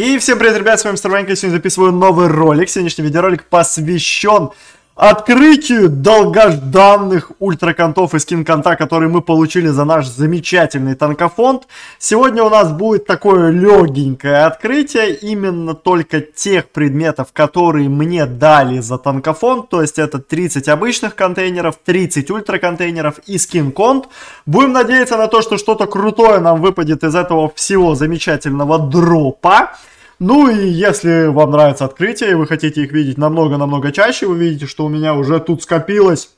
И всем привет, ребят, с вами Старванька, сегодня записываю новый ролик. Сегодняшний видеоролик посвящен открытию долгожданных ультраконтов и скин которые мы получили за наш замечательный танкофонд. Сегодня у нас будет такое легенькое открытие, именно только тех предметов, которые мне дали за танкофонд, то есть это 30 обычных контейнеров, 30 ультраконтейнеров и скинконт. Будем надеяться на то, что что-то крутое нам выпадет из этого всего замечательного дропа. Ну и если вам нравятся открытия и вы хотите их видеть намного-намного чаще, вы видите, что у меня уже тут скопилось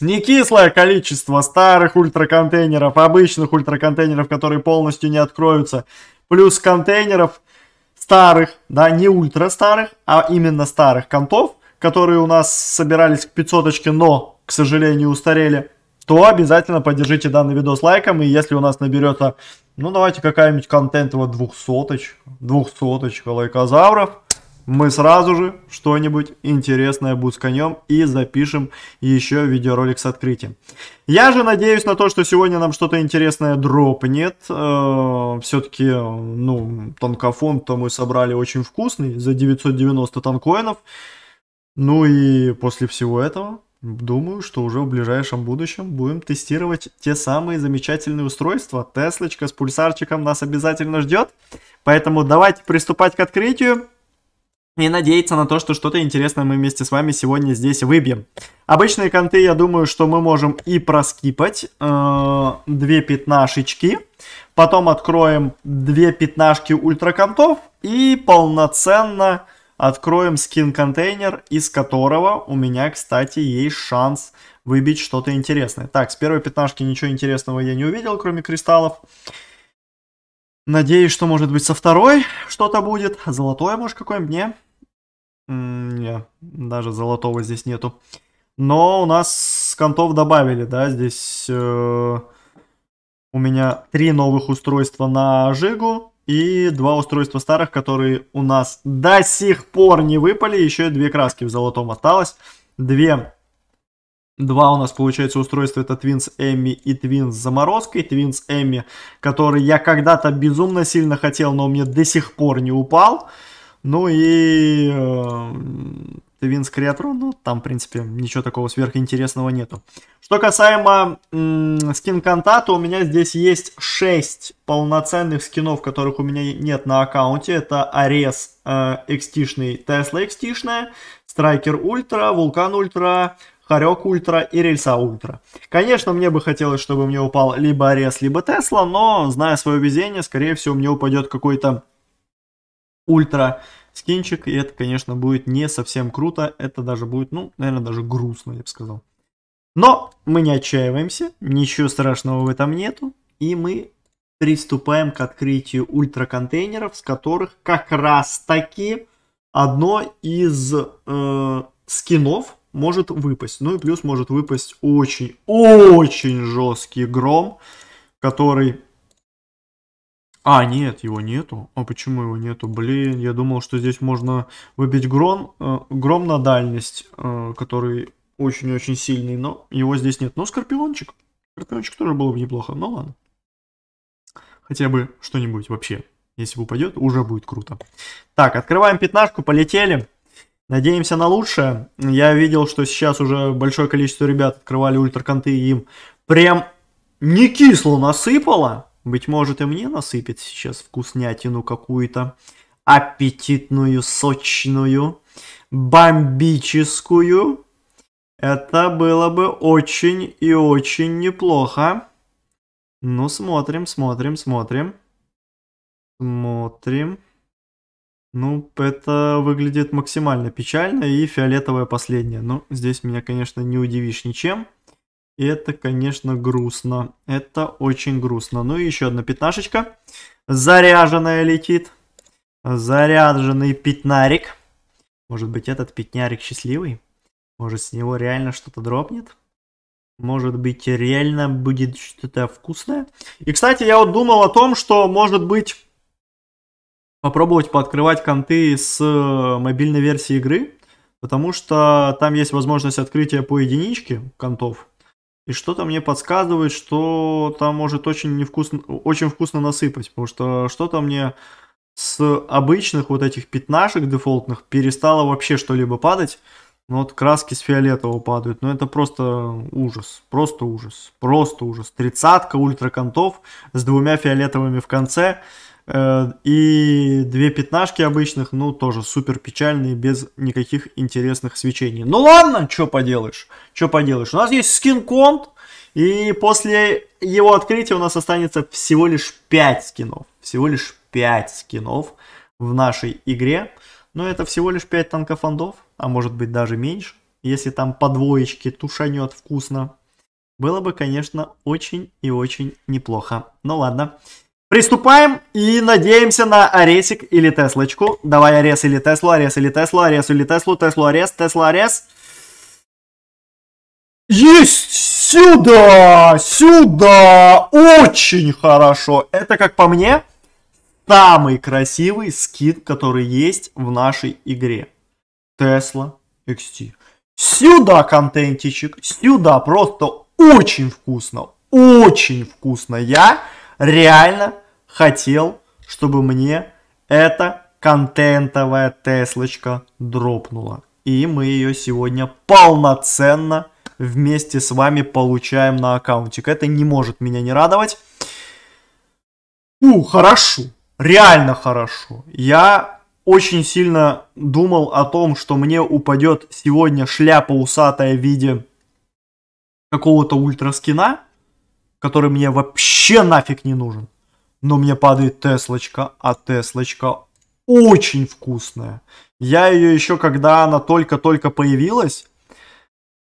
некислое количество старых ультраконтейнеров, а обычных ультраконтейнеров, которые полностью не откроются, плюс контейнеров старых, да, не ультра старых, а именно старых контов, которые у нас собирались к 500 но, к сожалению, устарели то обязательно поддержите данный видос лайком. И если у нас наберется, ну давайте какая-нибудь контент вот двухсоточка, двухсоточка лайкозавров, мы сразу же что-нибудь интересное бусканем и запишем еще видеоролик с открытием. Я же надеюсь на то, что сегодня нам что-то интересное дропнет. Э, Все-таки, ну, танкофон-то мы собрали очень вкусный за 990 танкоинов. Ну и после всего этого Думаю, что уже в ближайшем будущем будем тестировать те самые замечательные устройства. Теслочка с пульсарчиком нас обязательно ждет. Поэтому давайте приступать к открытию и надеяться на то, что что-то интересное мы вместе с вами сегодня здесь выбьем. Обычные конты, я думаю, что мы можем и проскипать. Э, две пятнашечки. Потом откроем две пятнашки ультраконтов и полноценно Откроем скин контейнер, из которого у меня, кстати, есть шанс выбить что-то интересное. Так, с первой пятнашки ничего интересного я не увидел, кроме кристаллов. Надеюсь, что, может быть, со второй что-то будет. Золотое, может, какое-нибудь, не? Не, даже золотого здесь нету. Но у нас контов добавили, да, здесь э, у меня три новых устройства на Жигу. И два устройства старых, которые у нас до сих пор не выпали. Еще и две краски в золотом осталось. Две Два у нас, получается, устройства. Это Twins Emmy и Twins с заморозкой. Twins Emmy, который я когда-то безумно сильно хотел, но у меня до сих пор не упал. Ну и э, Твинс Креатрон, ну, там, в принципе, ничего такого сверхинтересного нету. Что касаемо м- скин-конта, то у меня здесь есть 6 полноценных скинов, которых у меня нет на аккаунте. Это Арес экстишный, Тесла экстишная, Страйкер Ультра, Вулкан Ультра, Харек Ультра и Рельса Ультра. Конечно, мне бы хотелось, чтобы мне упал либо Арес, либо Тесла, но, зная свое везение, скорее всего, мне упадет какой-то Ультра скинчик, и это, конечно, будет не совсем круто, это даже будет, ну, наверное, даже грустно, я бы сказал. Но мы не отчаиваемся, ничего страшного в этом нету, и мы приступаем к открытию ультраконтейнеров, с которых как раз таки одно из э, скинов может выпасть. Ну и плюс может выпасть очень-очень жесткий гром, который а, нет, его нету. А почему его нету? Блин, я думал, что здесь можно выбить гром, э, гром на дальность, э, который очень-очень сильный, но его здесь нет. Но скорпиончик. Скорпиончик тоже было бы неплохо, но ну ладно. Хотя бы что-нибудь вообще. Если упадет, уже будет круто. Так, открываем пятнашку, полетели. Надеемся на лучшее. Я видел, что сейчас уже большое количество ребят открывали ультраконты, и им прям не кисло насыпало. Быть может и мне насыпет сейчас вкуснятину какую-то аппетитную, сочную, бомбическую. Это было бы очень и очень неплохо. Ну, смотрим, смотрим, смотрим. Смотрим. Ну, это выглядит максимально печально. И фиолетовая последняя. Ну, здесь меня, конечно, не удивишь ничем. Это, конечно, грустно. Это очень грустно. Ну и еще одна пятнашечка. Заряженная летит. Заряженный пятнарик. Может быть, этот пятнярик счастливый? Может, с него реально что-то дропнет? Может быть, реально будет что-то вкусное? И, кстати, я вот думал о том, что, может быть, попробовать пооткрывать конты с э, мобильной версии игры. Потому что там есть возможность открытия по единичке контов. И что-то мне подсказывает, что там может очень, невкусно, очень вкусно насыпать, потому что что-то мне с обычных вот этих пятнашек дефолтных перестало вообще что-либо падать. Ну вот краски с фиолетового падают. Ну это просто ужас. Просто ужас. Просто ужас. Тридцатка ультракантов с двумя фиолетовыми в конце. Э, и две пятнашки обычных, ну, тоже супер печальные, без никаких интересных свечений. Ну ладно, что поделаешь, что поделаешь. У нас есть скин-конт, и после его открытия у нас останется всего лишь 5 скинов. Всего лишь 5 скинов в нашей игре. Но это всего лишь 5 танкофандов, а может быть даже меньше. Если там по двоечке тушанет вкусно. Было бы, конечно, очень и очень неплохо. Ну ладно. Приступаем и надеемся на Аресик или Теслочку. Давай Арес или Теслу, Арес или Теслу, Арес или Теслу, Теслу, Арес, Тесла, Арес. Есть! Сюда! Сюда! Очень хорошо! Это, как по мне, самый красивый скин, который есть в нашей игре. Тесла XT. Сюда контентичек, сюда просто очень вкусно, очень вкусно. Я реально хотел, чтобы мне эта контентовая Теслочка дропнула. И мы ее сегодня полноценно вместе с вами получаем на аккаунтик. Это не может меня не радовать. Ну, хорошо. Реально хорошо. Я очень сильно думал о том, что мне упадет сегодня шляпа усатая в виде какого-то ультраскина, который мне вообще нафиг не нужен но мне падает Теслочка, а Теслочка очень вкусная. Я ее еще, когда она только-только появилась,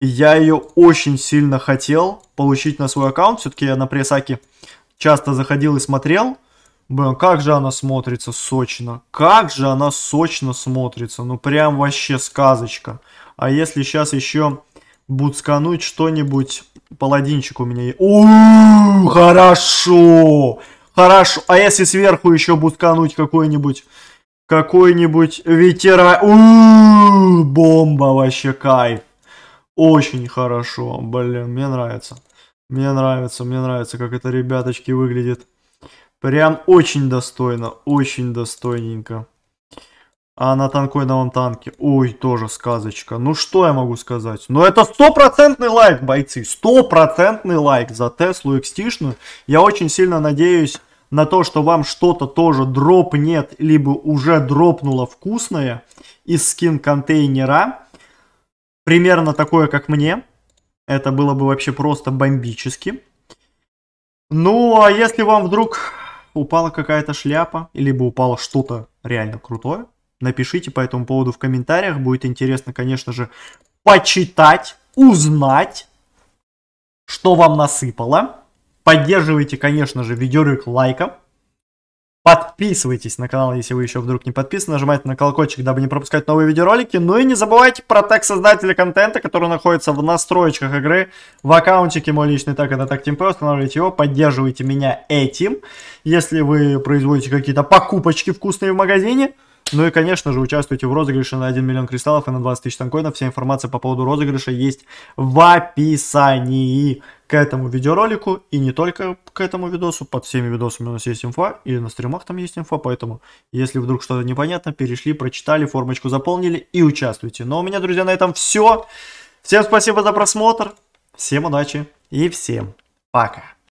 я ее очень сильно хотел получить на свой аккаунт. Все-таки я на пресаке часто заходил и смотрел. Блин, как же она смотрится сочно. Как же она сочно смотрится. Ну, прям вообще сказочка. А если сейчас еще буцкануть что-нибудь... Паладинчик у меня есть. О, хорошо! Хорошо. А если сверху еще буткануть какой-нибудь... Какой-нибудь ветера... У бомба вообще кайф. Очень хорошо. Блин, мне нравится. Мне нравится, мне нравится, как это, ребяточки, выглядит. Прям очень достойно, очень достойненько. А на танкойновом танке, ой, тоже сказочка. Ну что я могу сказать? Ну это стопроцентный лайк, бойцы, стопроцентный лайк за Теслу экстишну. Я очень сильно надеюсь, на то, что вам что-то тоже дропнет, либо уже дропнуло вкусное из скин-контейнера, примерно такое, как мне, это было бы вообще просто бомбически. Ну, а если вам вдруг упала какая-то шляпа, либо упало что-то реально крутое, напишите по этому поводу в комментариях. Будет интересно, конечно же, почитать, узнать, что вам насыпало. Поддерживайте, конечно же, видеоролик лайком. Подписывайтесь на канал, если вы еще вдруг не подписаны. Нажимайте на колокольчик, дабы не пропускать новые видеоролики. Ну и не забывайте про тег создателя контента, который находится в настройках игры, в аккаунтике мой личный так это так темпе. Устанавливайте его, поддерживайте меня этим. Если вы производите какие-то покупочки вкусные в магазине, ну и, конечно же, участвуйте в розыгрыше на 1 миллион кристаллов и на 20 тысяч танкоинов. Вся информация по поводу розыгрыша есть в описании к этому видеоролику. И не только к этому видосу. Под всеми видосами у нас есть инфа. И на стримах там есть инфа. Поэтому, если вдруг что-то непонятно, перешли, прочитали, формочку заполнили и участвуйте. Но ну, а у меня, друзья, на этом все. Всем спасибо за просмотр. Всем удачи и всем пока.